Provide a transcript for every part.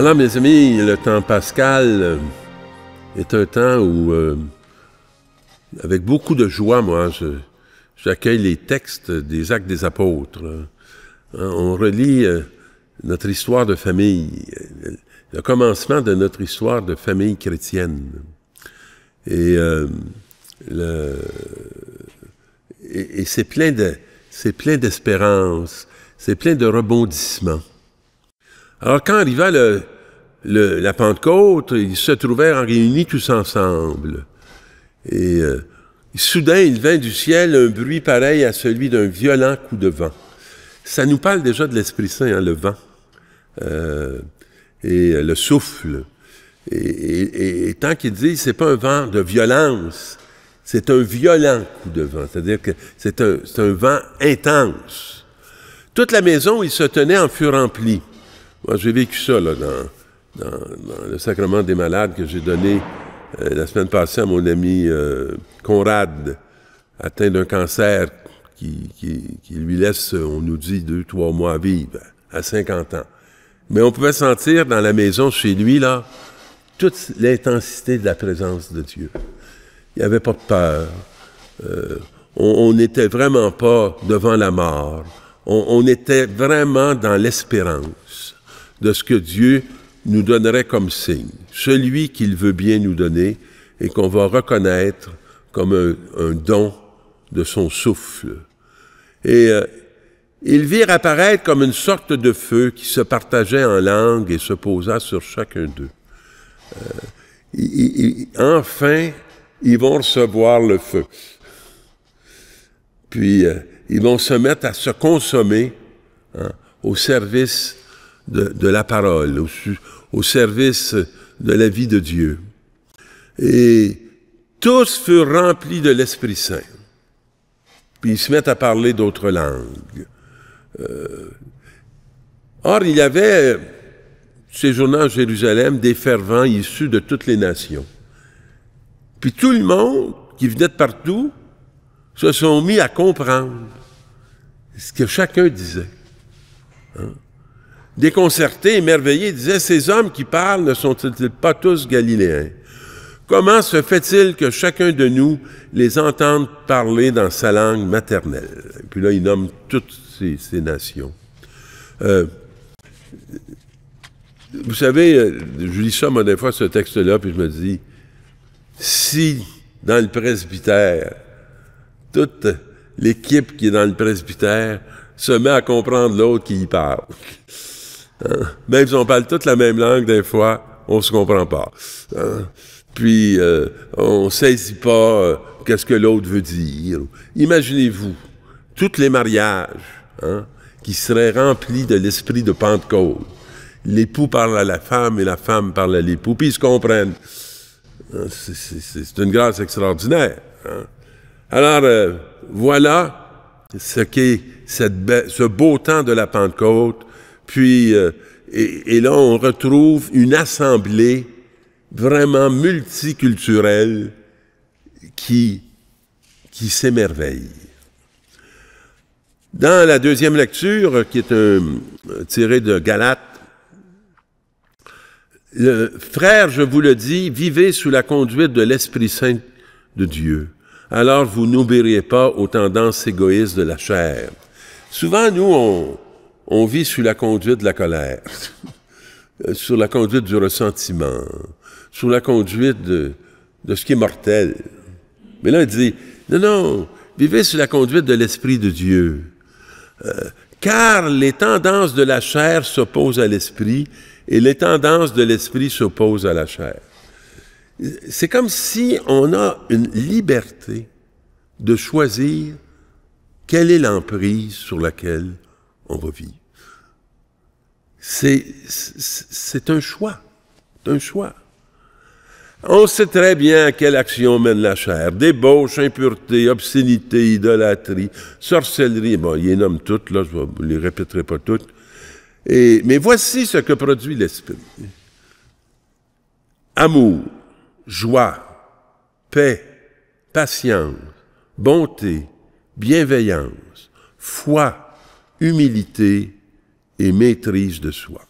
Alors, mes amis, le temps pascal euh, est un temps où, euh, avec beaucoup de joie, moi, j'accueille les textes des actes des apôtres. Hein. Hein, on relit euh, notre histoire de famille, le commencement de notre histoire de famille chrétienne. Et, et c'est plein de, c'est plein d'espérance, c'est plein de rebondissements. Alors, quand arriva la Pentecôte, ils se trouvèrent réunis tous ensemble. Et euh, soudain, il vint du ciel un bruit pareil à celui d'un violent coup de vent. Ça nous parle déjà de l'Esprit Saint, hein, le vent euh, et le souffle. Et, et, tant qu'il dit, c'est pas un vent de violence, c'est un violent coup de vent, c'est-à-dire que c'est un, un vent intense. Toute la maison où il se tenait en fut remplie. Moi, j'ai vécu ça là, dans, le sacrement des malades que j'ai donné euh, la semaine passée à mon ami euh, Conrad, atteint d'un cancer qui, lui laisse, euh, on nous dit, deux, trois mois à vivre, à 50 ans. Mais on pouvait sentir dans la maison, chez lui, là, toute l'intensité de la présence de Dieu. Il n'y avait pas de peur. on n'était vraiment pas devant la mort. on, on était vraiment dans l'espérance de ce que Dieu nous donnerait comme signe, celui qu'il veut bien nous donner et qu'on va reconnaître comme un, don de son souffle. Et euh, ils virent apparaître comme une sorte de feu qui se partageait en langue et se posa sur chacun d'eux. Euh, enfin, ils vont recevoir le feu. Puis, euh, ils vont se mettre à se consommer hein, au service de, la parole, au, au, service de la vie de Dieu. Et tous furent remplis de l'Esprit Saint. Puis ils se mettent à parler d'autres langues. Euh, or, il y avait, séjournant à Jérusalem, des fervents issus de toutes les nations. Puis tout le monde qui venait de partout se sont mis à comprendre ce que chacun disait. Hein. Déconcerté, émerveillé, disait, Ces hommes qui parlent ne sont-ils pas tous galiléens? Comment se fait-il que chacun de nous les entende parler dans sa langue maternelle? Puis là, il nomme toutes ces, nations. Euh, vous savez, euh, je lis ça, moi, des fois, ce texte-là, puis je me dis, si dans le presbytère, toute l'équipe qui est dans le presbytère se met à comprendre l'autre qui y parle. Même euh, ben, si on parle toute la même langue, des fois, on se comprend pas. Euh, puis, euh, on saisit pas qu'est-ce que l'autre veut dire. Imaginez-vous, tous les mariages hein, qui seraient remplis de l'esprit de Pentecôte. L'époux parle à la femme et la femme parle à l'époux, puis ils se comprennent. C'est une grâce extraordinaire. Hein. Alors, voilà ce qu'est ce beau temps de la Pentecôte puis, euh, et, là, on retrouve une assemblée vraiment multiculturelle qui, qui s'émerveille. Dans la deuxième lecture, qui est un, euh, tirée de Galate, le, frère, je vous le dis, vivez sous la conduite de l'Esprit Saint de Dieu. Alors vous n'oublierez pas aux tendances égoïstes de la chair. Souvent, nous, on, on vit sous la conduite de la colère, euh, sur la conduite du ressentiment, sous la conduite de, de ce qui est mortel. Mais là, il dit, non, non, vivez sous la conduite de l'Esprit de Dieu. Euh, car les tendances de la chair s'opposent à l'esprit et les tendances de l'esprit s'opposent à la chair. C'est comme si on a une liberté de choisir quelle est l'emprise sur laquelle on va vivre. C'est un choix. un choix. On sait très bien à quelle action mène la chair. Débauche, impureté, obscénité, idolâtrie, sorcellerie. Bon, il les nomme toutes, là, je ne les répéterai pas toutes. mais voici ce que produit l'esprit. Amour, joie, paix, patience, bonté, bienveillance, foi, humilité, et maîtrise de soi.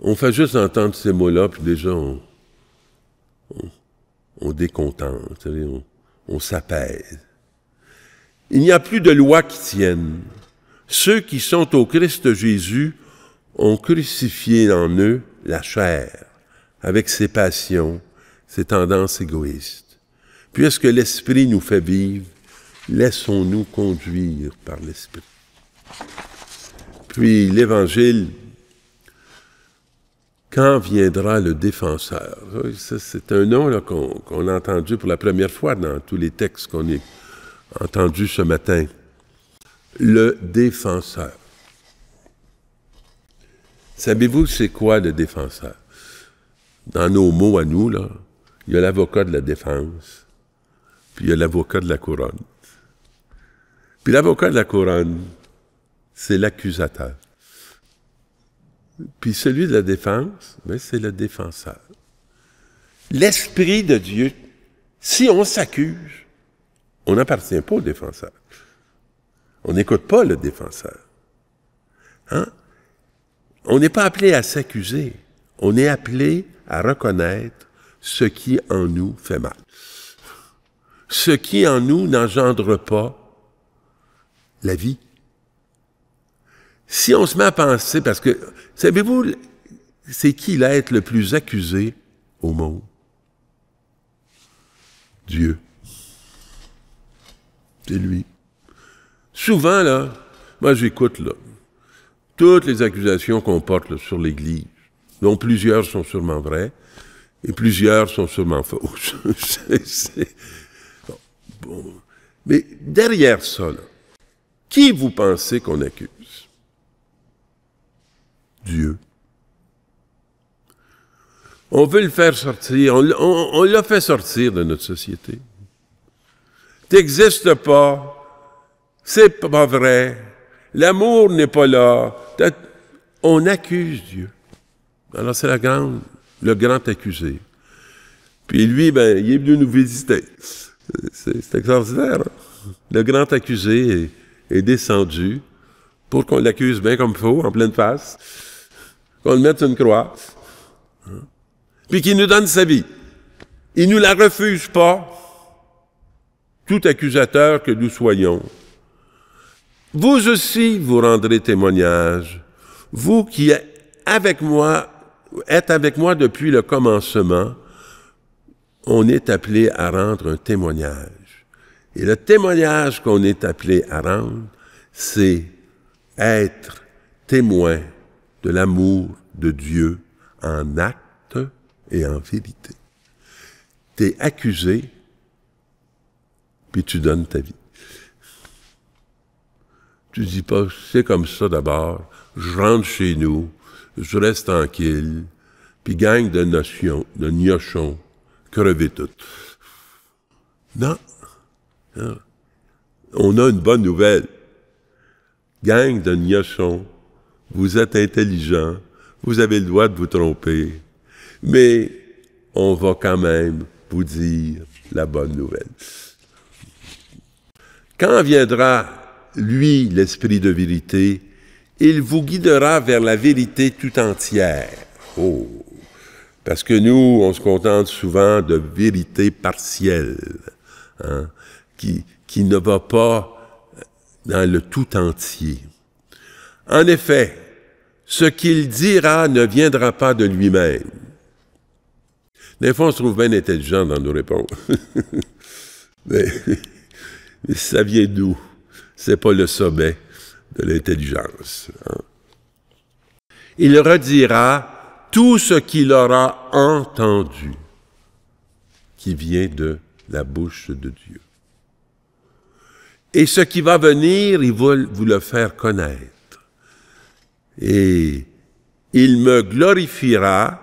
On fait juste entendre ces mots-là, puis déjà on, décontente, on, on s'apaise. Il n'y a plus de loi qui tienne. Ceux qui sont au Christ Jésus ont crucifié en eux la chair, avec ses passions, ses tendances égoïstes. Puisque l'Esprit nous fait vivre, laissons-nous conduire par l'Esprit. Puis l'Évangile, quand viendra le défenseur? C'est un nom qu'on a entendu pour la première fois dans tous les textes qu'on a entendus ce matin. Le défenseur. Savez-vous c'est quoi le défenseur? Dans nos mots à nous, il y a l'avocat de la défense, puis il y a l'avocat de la couronne. Puis l'avocat de la couronne, c'est l'accusateur. Puis celui de la défense, ben c'est le défenseur. L'Esprit de Dieu, si on s'accuse, on n'appartient pas au défenseur. On n'écoute pas le défenseur. Hein? On n'est pas appelé à s'accuser. On est appelé à reconnaître ce qui en nous fait mal. Ce qui en nous n'engendre pas la vie. Si on se met à penser, parce que, savez-vous, c'est qui l'être le plus accusé au monde? Dieu. C'est lui. Souvent, là, moi j'écoute, là, toutes les accusations qu'on porte sur l'Église, dont plusieurs sont sûrement vraies et plusieurs sont sûrement fausses. bon. Mais derrière ça, là, qui vous pensez qu'on accuse? Dieu. On veut le faire sortir, on, l'a fait sortir de notre société. T'existes pas, c'est pas vrai, l'amour n'est pas là. On accuse Dieu. Alors c'est la grande, le grand accusé. Puis lui, ben, il est venu nous visiter. C'est extraordinaire. Hein. Le grand accusé est, est descendu pour qu'on l'accuse bien comme il faut, en pleine face qu'on mette une croix, hein, puis qu'il nous donne sa vie. Il ne nous la refuse pas, tout accusateur que nous soyons. Vous aussi, vous rendrez témoignage, vous qui êtes avec moi, êtes avec moi depuis le commencement, on est appelé à rendre un témoignage. Et le témoignage qu'on est appelé à rendre, c'est être témoin de l'amour de Dieu en acte et en vérité. T'es accusé, puis tu donnes ta vie. Tu dis pas, c'est comme ça d'abord, je rentre chez nous, je reste tranquille, puis gagne de notions, de que crevez tout. Non. On a une bonne nouvelle. Gang de gnochons, vous êtes intelligent, vous avez le droit de vous tromper, mais on va quand même vous dire la bonne nouvelle. Quand viendra, lui, l'Esprit de vérité, il vous guidera vers la vérité tout entière. Oh! Parce que nous, on se contente souvent de vérité partielle, hein, qui, qui ne va pas dans le tout entier. En effet, ce qu'il dira ne viendra pas de lui-même. Des fois, on se trouve bien intelligent dans nos réponses. mais, ça vient d'où? C'est pas le sommet de l'intelligence. Hein. Il redira tout ce qu'il aura entendu qui vient de la bouche de Dieu. Et ce qui va venir, il va vous le faire connaître et il me glorifiera,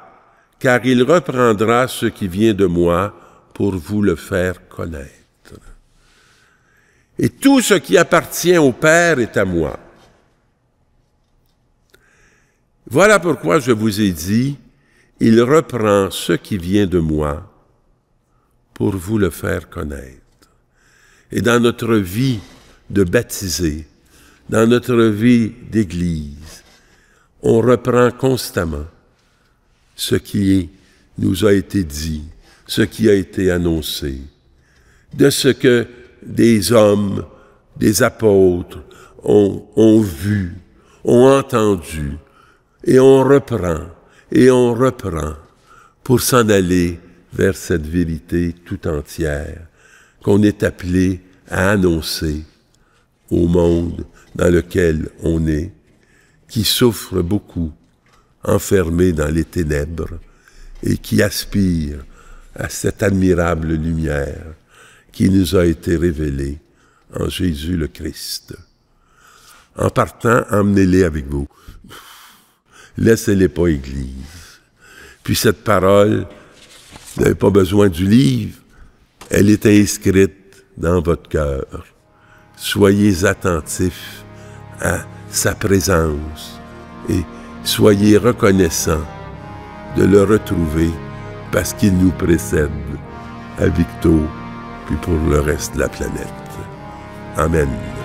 car il reprendra ce qui vient de moi pour vous le faire connaître. Et tout ce qui appartient au Père est à moi. Voilà pourquoi je vous ai dit, il reprend ce qui vient de moi pour vous le faire connaître. Et dans notre vie de baptisé, dans notre vie d'Église, on reprend constamment ce qui nous a été dit, ce qui a été annoncé, de ce que des hommes, des apôtres ont, vu, ont entendu, et on reprend, et on reprend pour s'en aller vers cette vérité tout entière qu'on est appelé à annoncer au monde dans lequel on est qui souffre beaucoup, enfermé dans les ténèbres, et qui aspire à cette admirable lumière qui nous a été révélée en Jésus le Christ. En partant, emmenez-les avec vous. Laissez-les pas Église. Puis cette parole, vous pas besoin du livre, elle est inscrite dans votre cœur. Soyez attentifs à sa présence et soyez reconnaissants de le retrouver parce qu'il nous précède à Victo puis pour le reste de la planète. Amen.